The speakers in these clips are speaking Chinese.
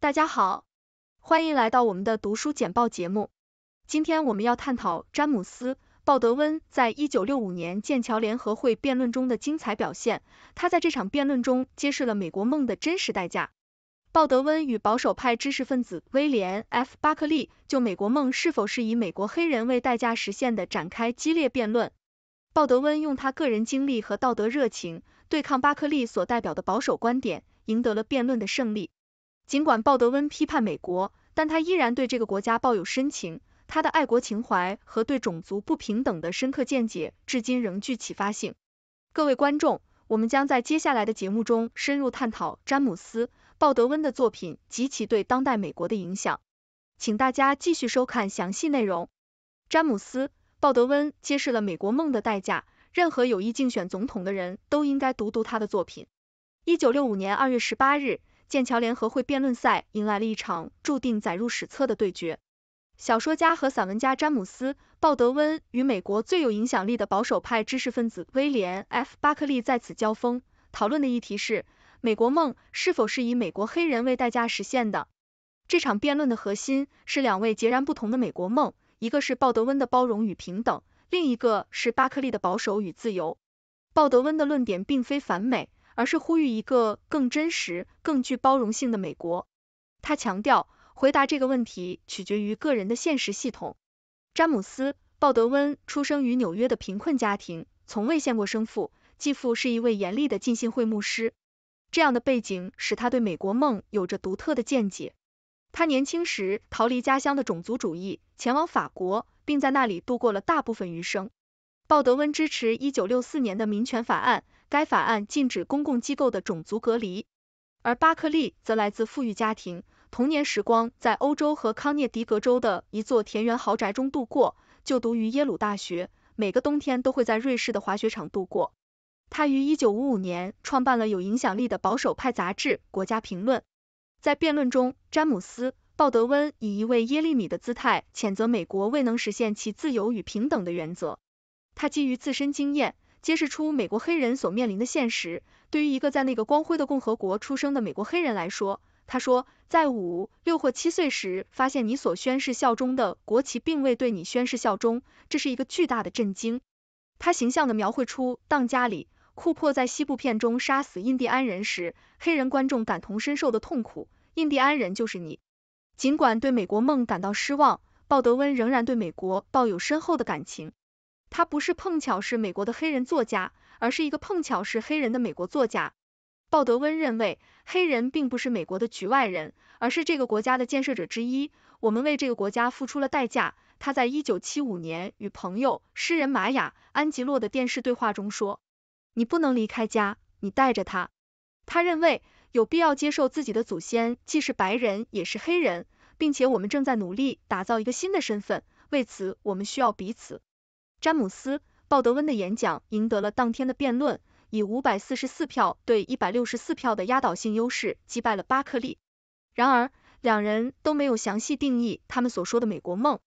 大家好，欢迎来到我们的读书简报节目。今天我们要探讨詹姆斯·鲍德温在1965年剑桥联合会辩论中的精彩表现。他在这场辩论中揭示了美国梦的真实代价。鲍德温与保守派知识分子威廉 ·F· 巴克利就美国梦是否是以美国黑人为代价实现的展开激烈辩论。鲍德温用他个人经历和道德热情对抗巴克利所代表的保守观点，赢得了辩论的胜利。尽管鲍德温批判美国，但他依然对这个国家抱有深情。他的爱国情怀和对种族不平等的深刻见解，至今仍具启发性。各位观众，我们将在接下来的节目中深入探讨詹姆斯·鲍德温的作品及其对当代美国的影响，请大家继续收看详细内容。詹姆斯·鲍德温揭示了美国梦的代价，任何有意竞选总统的人都应该读读他的作品。一九六五年二月十八日。剑桥联合会辩论赛迎来了一场注定载入史册的对决。小说家和散文家詹姆斯·鲍德温与美国最有影响力的保守派知识分子威廉 ·F· 巴克利在此交锋，讨论的议题是美国梦是否是以美国黑人为代价实现的。这场辩论的核心是两位截然不同的美国梦，一个是鲍德温的包容与平等，另一个是巴克利的保守与自由。鲍德温的论点并非反美。而是呼吁一个更真实、更具包容性的美国。他强调，回答这个问题取决于个人的现实系统。詹姆斯·鲍德温出生于纽约的贫困家庭，从未见过生父，继父是一位严厉的浸信会牧师。这样的背景使他对美国梦有着独特的见解。他年轻时逃离家乡的种族主义，前往法国，并在那里度过了大部分余生。鲍德温支持一九六四年的民权法案。该法案禁止公共机构的种族隔离，而巴克利则来自富裕家庭，童年时光在欧洲和康涅狄格州的一座田园豪宅中度过，就读于耶鲁大学，每个冬天都会在瑞士的滑雪场度过。他于一九五五年创办了有影响力的保守派杂志《国家评论》。在辩论中，詹姆斯·鲍德温以一位耶利米的姿态谴责美国未能实现其自由与平等的原则。他基于自身经验。揭示出美国黑人所面临的现实。对于一个在那个光辉的共和国出生的美国黑人来说，他说，在五六或七岁时发现你所宣誓效忠的国旗并未对你宣誓效忠，这是一个巨大的震惊。他形象地描绘出当家里库珀在西部片中杀死印第安人时，黑人观众感同身受的痛苦。印第安人就是你。尽管对美国梦感到失望，鲍德温仍然对美国抱有深厚的感情。他不是碰巧是美国的黑人作家，而是一个碰巧是黑人的美国作家。鲍德温认为，黑人并不是美国的局外人，而是这个国家的建设者之一。我们为这个国家付出了代价。他在一九七五年与朋友诗人玛雅安吉洛的电视对话中说：“你不能离开家，你带着他。”他认为有必要接受自己的祖先既是白人也是黑人，并且我们正在努力打造一个新的身份，为此我们需要彼此。詹姆斯·鲍德温的演讲赢得了当天的辩论，以五百四十四票对一百六十四票的压倒性优势击败了巴克利。然而，两人都没有详细定义他们所说的美国梦。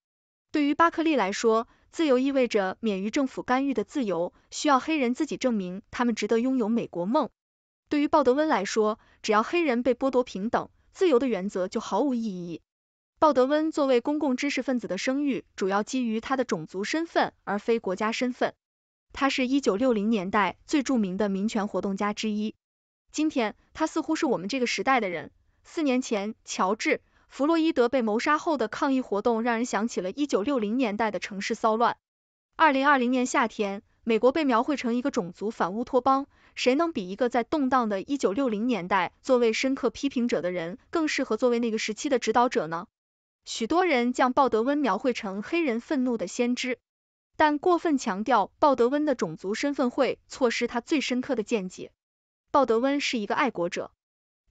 对于巴克利来说，自由意味着免于政府干预的自由，需要黑人自己证明他们值得拥有美国梦。对于鲍德温来说，只要黑人被剥夺平等，自由的原则就毫无意义。鲍德温作为公共知识分子的声誉主要基于他的种族身份而非国家身份。他是一九六零年代最著名的民权活动家之一。今天，他似乎是我们这个时代的人。四年前，乔治·弗洛伊德被谋杀后的抗议活动让人想起了一九六零年代的城市骚乱。二零二零年夏天，美国被描绘成一个种族反乌托邦。谁能比一个在动荡的1960年代作为深刻批评者的人更适合作为那个时期的指导者呢？许多人将鲍德温描绘成黑人愤怒的先知，但过分强调鲍德温的种族身份会错失他最深刻的见解。鲍德温是一个爱国者。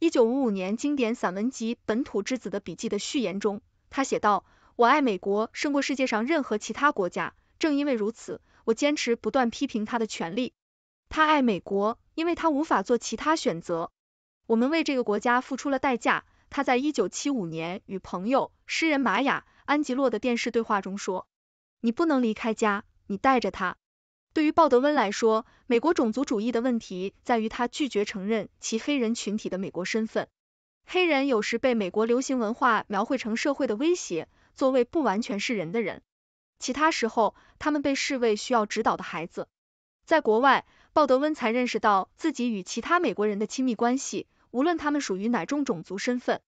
一九五五年经典散文集《本土之子的笔记》的序言中，他写道：“我爱美国胜过世界上任何其他国家，正因为如此，我坚持不断批评他的权利。他爱美国，因为他无法做其他选择。我们为这个国家付出了代价。”他在一九七五年与朋友诗人玛雅安吉洛的电视对话中说：“你不能离开家，你带着他。”对于鲍德温来说，美国种族主义的问题在于他拒绝承认其黑人群体的美国身份。黑人有时被美国流行文化描绘成社会的威胁，作为不完全是人的人；其他时候，他们被视为需要指导的孩子。在国外，鲍德温才认识到自己与其他美国人的亲密关系。无论他们属于哪种种族身份，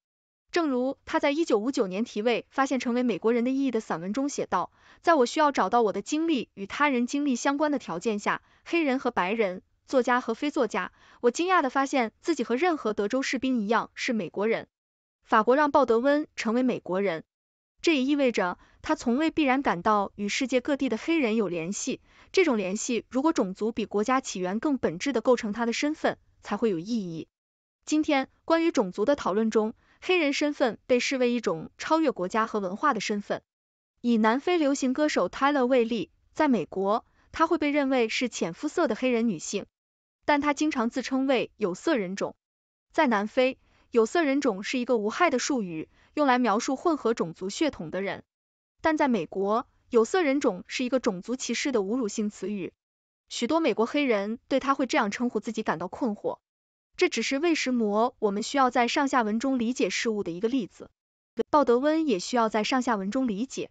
正如他在一九五九年题为《发现成为美国人的意义》的散文中写道，在我需要找到我的经历与他人经历相关的条件下，黑人和白人，作家和非作家，我惊讶地发现自己和任何德州士兵一样是美国人。法国让鲍德温成为美国人，这也意味着他从未必然感到与世界各地的黑人有联系，这种联系如果种族比国家起源更本质的构成他的身份，才会有意义。今天关于种族的讨论中，黑人身份被视为一种超越国家和文化的身份。以南非流行歌手泰勒为例，在美国，她会被认为是浅肤色的黑人女性，但她经常自称为有色人种。在南非，有色人种是一个无害的术语，用来描述混合种族血统的人，但在美国，有色人种是一个种族歧视的侮辱性词语。许多美国黑人对他会这样称呼自己感到困惑。这只是为什么我们需要在上下文中理解事物的一个例子。鲍德温也需要在上下文中理解，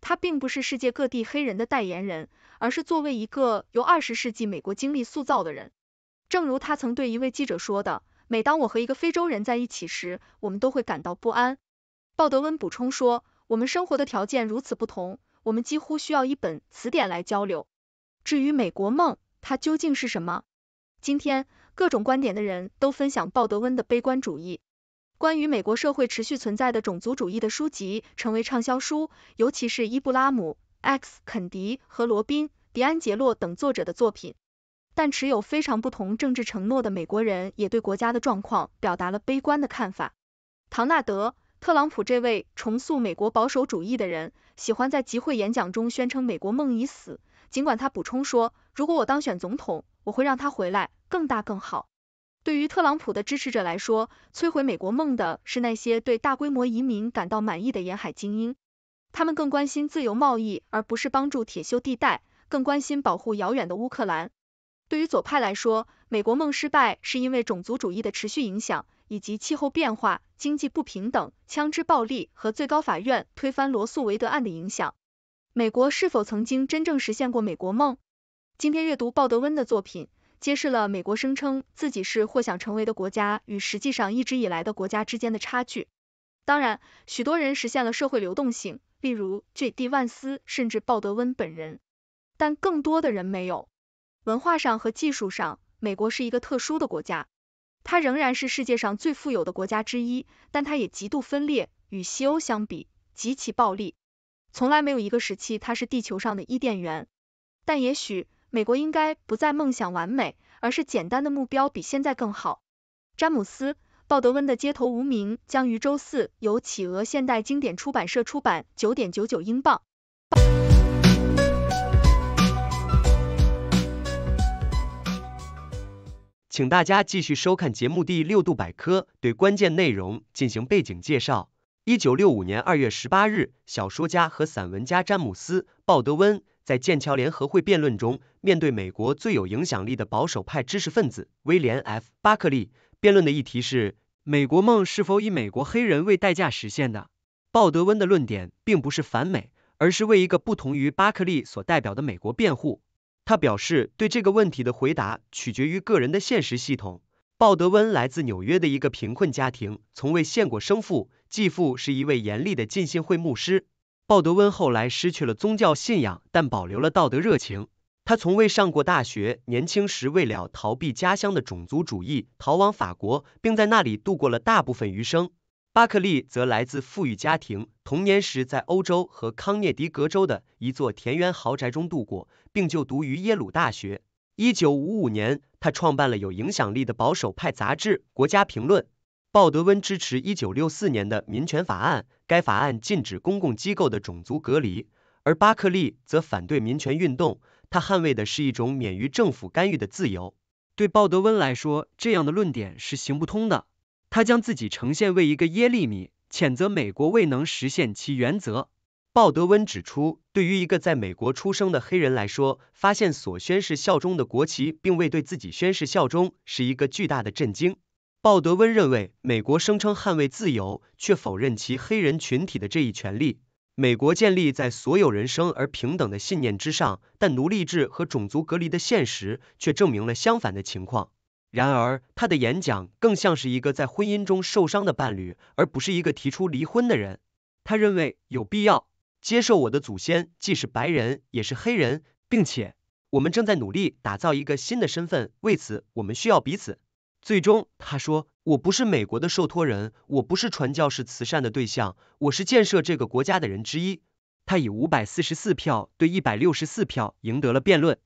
他并不是世界各地黑人的代言人，而是作为一个由二十世纪美国经历塑造的人。正如他曾对一位记者说的，每当我和一个非洲人在一起时，我们都会感到不安。鲍德温补充说，我们生活的条件如此不同，我们几乎需要一本词典来交流。至于美国梦，它究竟是什么？今天。各种观点的人都分享鲍德温的悲观主义。关于美国社会持续存在的种族主义的书籍成为畅销书，尤其是伊布拉姆 ·X· 肯迪和罗宾·迪安·杰洛等作者的作品。但持有非常不同政治承诺的美国人也对国家的状况表达了悲观的看法。唐纳德·特朗普这位重塑美国保守主义的人，喜欢在集会演讲中宣称“美国梦已死”，尽管他补充说，如果我当选总统，我会让他回来。更大更好。对于特朗普的支持者来说，摧毁美国梦的是那些对大规模移民感到满意的沿海精英，他们更关心自由贸易而不是帮助铁锈地带，更关心保护遥远的乌克兰。对于左派来说，美国梦失败是因为种族主义的持续影响，以及气候变化、经济不平等、枪支暴力和最高法院推翻罗素韦德案的影响。美国是否曾经真正实现过美国梦？今天阅读鲍德温的作品。揭示了美国声称自己是或想成为的国家与实际上一直以来的国家之间的差距。当然，许多人实现了社会流动性，例如 J.D. 万斯甚至鲍德温本人，但更多的人没有。文化上和技术上，美国是一个特殊的国家。它仍然是世界上最富有的国家之一，但它也极度分裂，与西欧相比极其暴力。从来没有一个时期它是地球上的伊甸园。但也许。美国应该不再梦想完美，而是简单的目标比现在更好。詹姆斯·鲍德温的《街头无名》将于周四由企鹅现代经典出版社出版，九点九九英镑。请大家继续收看节目第六度百科，对关键内容进行背景介绍。一九六五年二月十八日，小说家和散文家詹姆斯·鲍德温在剑桥联合会辩论中。面对美国最有影响力的保守派知识分子威廉 F. 巴克利，辩论的议题是美国梦是否以美国黑人为代价实现的。鲍德温的论点并不是反美，而是为一个不同于巴克利所代表的美国辩护。他表示，对这个问题的回答取决于个人的现实系统。鲍德温来自纽约的一个贫困家庭，从未见过生父，继父是一位严厉的浸信会牧师。鲍德温后来失去了宗教信仰，但保留了道德热情。他从未上过大学，年轻时为了逃避家乡的种族主义，逃往法国，并在那里度过了大部分余生。巴克利则来自富裕家庭，童年时在欧洲和康涅狄格州的一座田园豪宅中度过，并就读于耶鲁大学。一九五五年，他创办了有影响力的保守派杂志《国家评论》。鲍德温支持一九六四年的民权法案，该法案禁止公共机构的种族隔离，而巴克利则反对民权运动。他捍卫的是一种免于政府干预的自由。对鲍德温来说，这样的论点是行不通的。他将自己呈现为一个耶利米，谴责美国未能实现其原则。鲍德温指出，对于一个在美国出生的黑人来说，发现所宣誓效忠的国旗并未对自己宣誓效忠，是一个巨大的震惊。鲍德温认为，美国声称捍卫自由，却否认其黑人群体的这一权利。美国建立在所有人生而平等的信念之上，但奴隶制和种族隔离的现实却证明了相反的情况。然而，他的演讲更像是一个在婚姻中受伤的伴侣，而不是一个提出离婚的人。他认为有必要接受我的祖先既是白人也是黑人，并且我们正在努力打造一个新的身份，为此我们需要彼此。最终，他说：“我不是美国的受托人，我不是传教士慈善的对象，我是建设这个国家的人之一。”他以五百四十四票对一百六十四票赢得了辩论。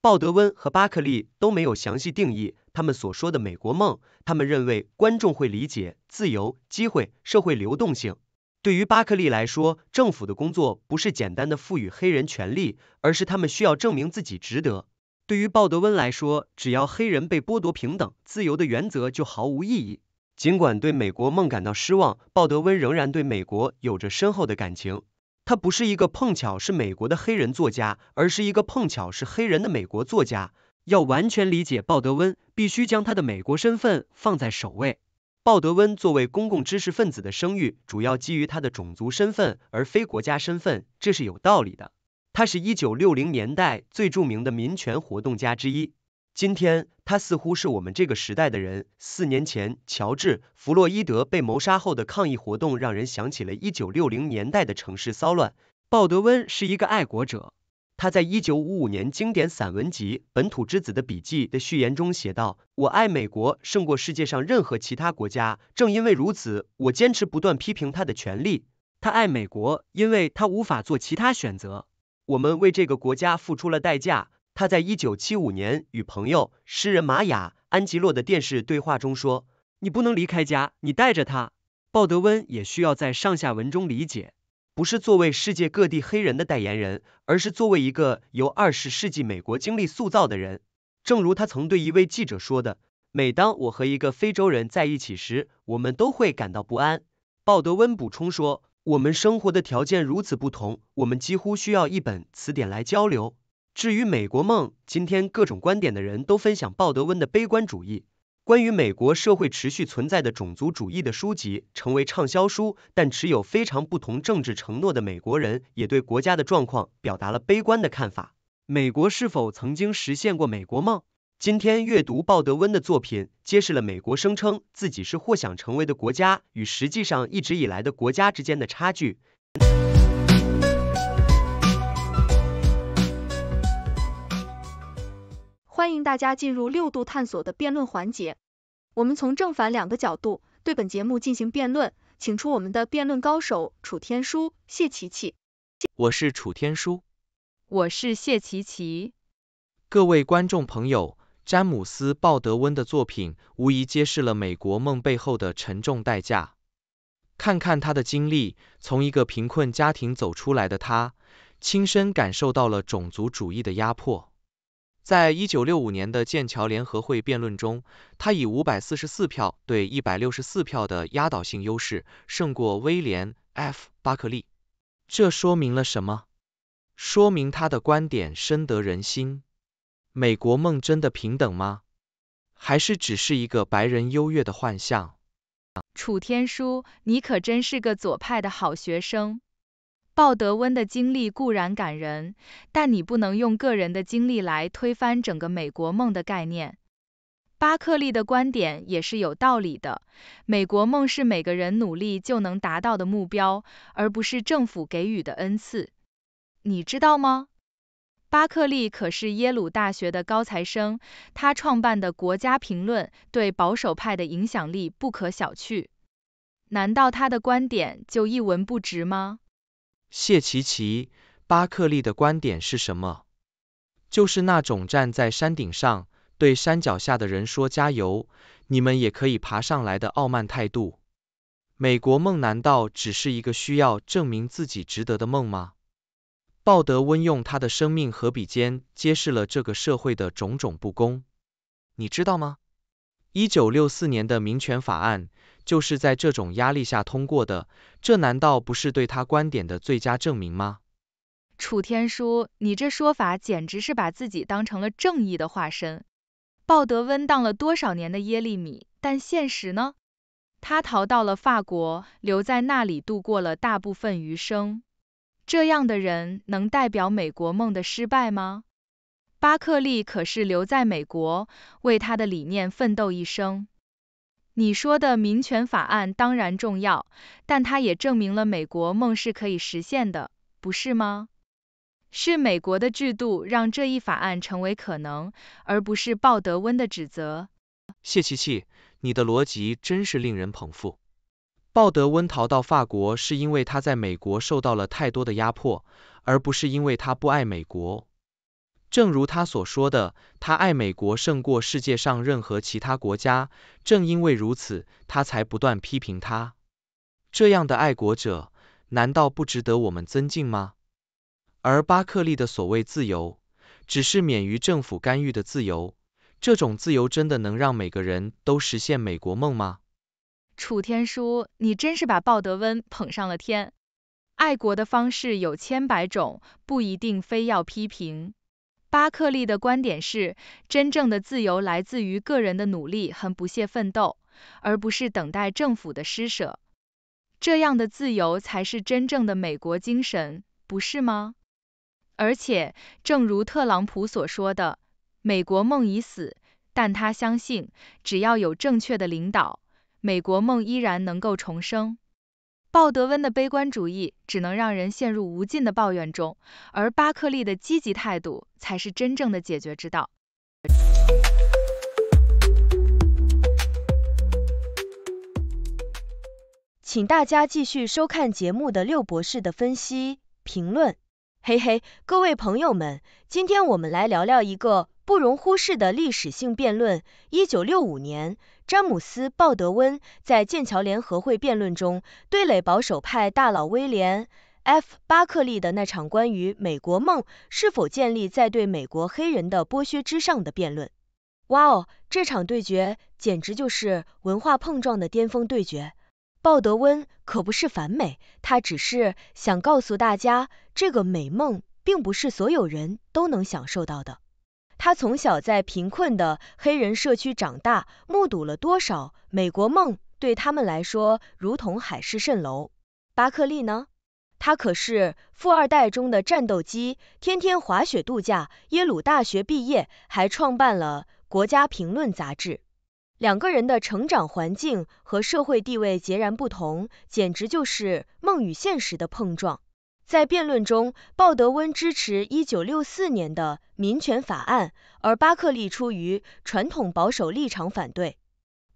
鲍德温和巴克利都没有详细定义他们所说的美国梦，他们认为观众会理解自由、机会、社会流动性。对于巴克利来说，政府的工作不是简单的赋予黑人权利，而是他们需要证明自己值得。对于鲍德温来说，只要黑人被剥夺平等、自由的原则就毫无意义。尽管对美国梦感到失望，鲍德温仍然对美国有着深厚的感情。他不是一个碰巧是美国的黑人作家，而是一个碰巧是黑人的美国作家。要完全理解鲍德温，必须将他的美国身份放在首位。鲍德温作为公共知识分子的声誉，主要基于他的种族身份而非国家身份，这是有道理的。他是一九六零年代最著名的民权活动家之一。今天，他似乎是我们这个时代的人。四年前，乔治·弗洛伊德被谋杀后的抗议活动，让人想起了一九六零年代的城市骚乱。鲍德温是一个爱国者。他在一九五五年经典散文集《本土之子的笔记》的序言中写道：“我爱美国胜过世界上任何其他国家。正因为如此，我坚持不断批评他的权利。他爱美国，因为他无法做其他选择。”我们为这个国家付出了代价。他在一九七五年与朋友、诗人玛雅·安吉洛的电视对话中说：“你不能离开家，你带着他。”鲍德温也需要在上下文中理解，不是作为世界各地黑人的代言人，而是作为一个由二十世纪美国经历塑造的人。正如他曾对一位记者说的：“每当我和一个非洲人在一起时，我们都会感到不安。”鲍德温补充说。我们生活的条件如此不同，我们几乎需要一本词典来交流。至于美国梦，今天各种观点的人都分享鲍德温的悲观主义。关于美国社会持续存在的种族主义的书籍成为畅销书，但持有非常不同政治承诺的美国人也对国家的状况表达了悲观的看法。美国是否曾经实现过美国梦？今天阅读鲍德温的作品，揭示了美国声称自己是或想成为的国家与实际上一直以来的国家之间的差距。欢迎大家进入六度探索的辩论环节，我们从正反两个角度对本节目进行辩论，请出我们的辩论高手楚天舒、谢琪琪。我是楚天舒，我是谢琪琪。各位观众朋友。詹姆斯·鲍德温的作品无疑揭示了美国梦背后的沉重代价。看看他的经历，从一个贫困家庭走出来的他，亲身感受到了种族主义的压迫。在1965年的剑桥联合会辩论中，他以544票对164票的压倒性优势胜过威廉 ·F· 巴克利。这说明了什么？说明他的观点深得人心。美国梦真的平等吗？还是只是一个白人优越的幻象？楚天舒，你可真是个左派的好学生。鲍德温的经历固然感人，但你不能用个人的经历来推翻整个美国梦的概念。巴克利的观点也是有道理的。美国梦是每个人努力就能达到的目标，而不是政府给予的恩赐。你知道吗？巴克利可是耶鲁大学的高材生，他创办的《国家评论》对保守派的影响力不可小觑。难道他的观点就一文不值吗？谢奇奇，巴克利的观点是什么？就是那种站在山顶上，对山脚下的人说“加油，你们也可以爬上来的”傲慢态度。美国梦难道只是一个需要证明自己值得的梦吗？鲍德温用他的生命和笔尖揭示了这个社会的种种不公，你知道吗？1964年的民权法案就是在这种压力下通过的，这难道不是对他观点的最佳证明吗？楚天舒，你这说法简直是把自己当成了正义的化身。鲍德温当了多少年的耶利米，但现实呢？他逃到了法国，留在那里度过了大部分余生。这样的人能代表美国梦的失败吗？巴克利可是留在美国，为他的理念奋斗一生。你说的民权法案当然重要，但它也证明了美国梦是可以实现的，不是吗？是美国的制度让这一法案成为可能，而不是鲍德温的指责。谢琪琪，你的逻辑真是令人捧腹。鲍德温逃到法国，是因为他在美国受到了太多的压迫，而不是因为他不爱美国。正如他所说的，他爱美国胜过世界上任何其他国家。正因为如此，他才不断批评他。这样的爱国者，难道不值得我们尊敬吗？而巴克利的所谓自由，只是免于政府干预的自由。这种自由真的能让每个人都实现美国梦吗？楚天舒，你真是把鲍德温捧上了天。爱国的方式有千百种，不一定非要批评。巴克利的观点是，真正的自由来自于个人的努力和不懈奋斗，而不是等待政府的施舍。这样的自由才是真正的美国精神，不是吗？而且，正如特朗普所说的，美国梦已死，但他相信，只要有正确的领导。美国梦依然能够重生，鲍德温的悲观主义只能让人陷入无尽的抱怨中，而巴克利的积极态度才是真正的解决之道。请大家继续收看节目的六博士的分析评论。嘿嘿，各位朋友们，今天我们来聊聊一个。不容忽视的历史性辩论，1965年，詹姆斯·鲍德温在剑桥联合会辩论中对垒保守派大佬威廉 ·F· 巴克利的那场关于“美国梦是否建立在对美国黑人的剥削之上的辩论”。哇哦，这场对决简直就是文化碰撞的巅峰对决。鲍德温可不是反美，他只是想告诉大家，这个美梦并不是所有人都能享受到的。他从小在贫困的黑人社区长大，目睹了多少美国梦对他们来说如同海市蜃楼。巴克利呢？他可是富二代中的战斗机，天天滑雪度假，耶鲁大学毕业，还创办了《国家评论》杂志。两个人的成长环境和社会地位截然不同，简直就是梦与现实的碰撞。在辩论中，鲍德温支持1964年的民权法案，而巴克利出于传统保守立场反对。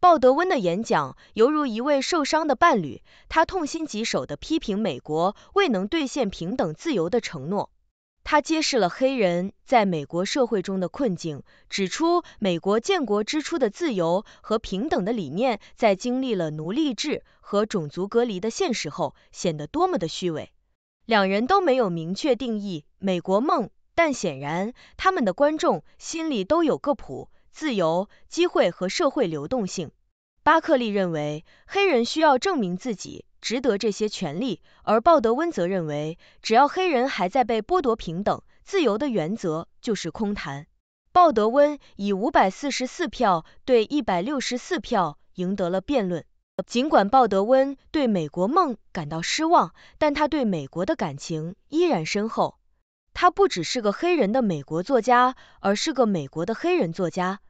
鲍德温的演讲犹如一位受伤的伴侣，他痛心疾首地批评美国未能兑现平等自由的承诺。他揭示了黑人在美国社会中的困境，指出美国建国之初的自由和平等的理念，在经历了奴隶制和种族隔离的现实后，显得多么的虚伪。两人都没有明确定义美国梦，但显然他们的观众心里都有个谱：自由、机会和社会流动性。巴克利认为黑人需要证明自己值得这些权利，而鲍德温则认为，只要黑人还在被剥夺平等、自由的原则就是空谈。鲍德温以五百四十四票对一百六十四票赢得了辩论。尽管鲍德温对美国梦感到失望，但他对美国的感情依然深厚。他不只是个黑人的美国作家，而是个美国的黑人作家。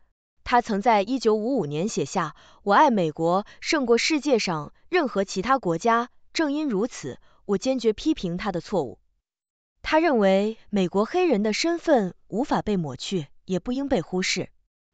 他曾在1955年写下：“我爱美国胜过世界上任何其他国家。”正因如此，我坚决批评他的错误。他认为，美国黑人的身份无法被抹去，也不应被忽视。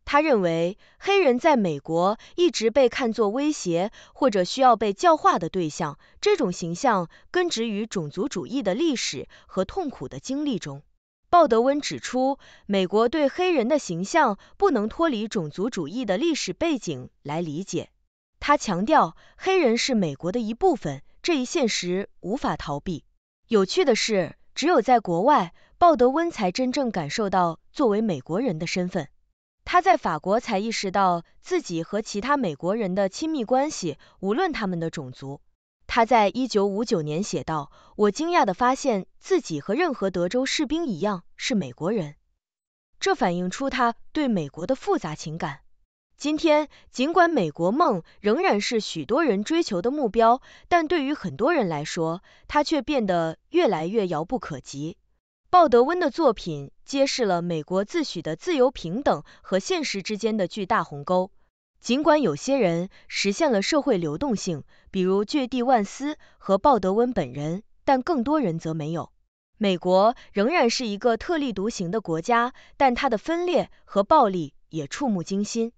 他认为，黑人在美国一直被看作威胁或者需要被教化的对象，这种形象根植于种族主义的历史和痛苦的经历中。鲍德温指出，美国对黑人的形象不能脱离种族主义的历史背景来理解。他强调，黑人是美国的一部分，这一现实无法逃避。有趣的是，只有在国外，鲍德温才真正感受到作为美国人的身份。他在法国才意识到自己和其他美国人的亲密关系，无论他们的种族。他在1959年写道：“我惊讶地发现自己和任何德州士兵一样是美国人。”这反映出他对美国的复杂情感。今天，尽管美国梦仍然是许多人追求的目标，但对于很多人来说，它却变得越来越遥不可及。鲍德温的作品揭示了美国自诩的自由平等和现实之间的巨大鸿沟。尽管有些人实现了社会流动性，比如绝地万斯和鲍德温本人，但更多人则没有。美国仍然是一个特立独行的国家，但它的分裂和暴力也触目惊心。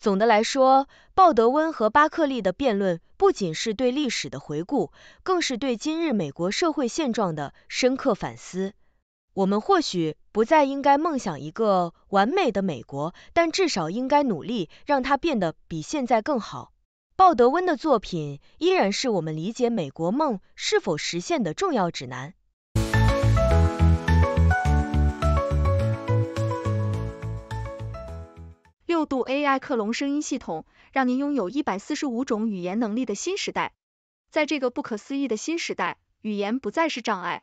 总的来说，鲍德温和巴克利的辩论不仅是对历史的回顾，更是对今日美国社会现状的深刻反思。我们或许不再应该梦想一个完美的美国，但至少应该努力让它变得比现在更好。鲍德温的作品依然是我们理解美国梦是否实现的重要指南。六度 AI 克隆声音系统，让您拥有一百四十五种语言能力的新时代。在这个不可思议的新时代，语言不再是障碍。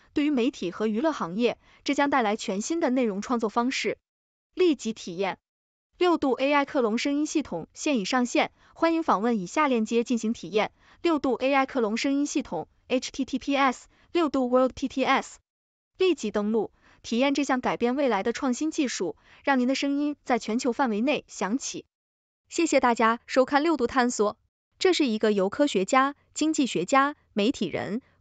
对于媒体和娱乐行业，这将带来全新的内容创作方式。立即体验六度 AI 克隆声音系统现已上线，欢迎访问以下链接进行体验：六度 AI 克隆声音系统 h t t p s 六度 w o r l d t t s 立即登录，体验这项改变未来的创新技术，让您的声音在全球范围内响起。谢谢大家收看六度探索，这是一个由科学家、经济学家、媒体人。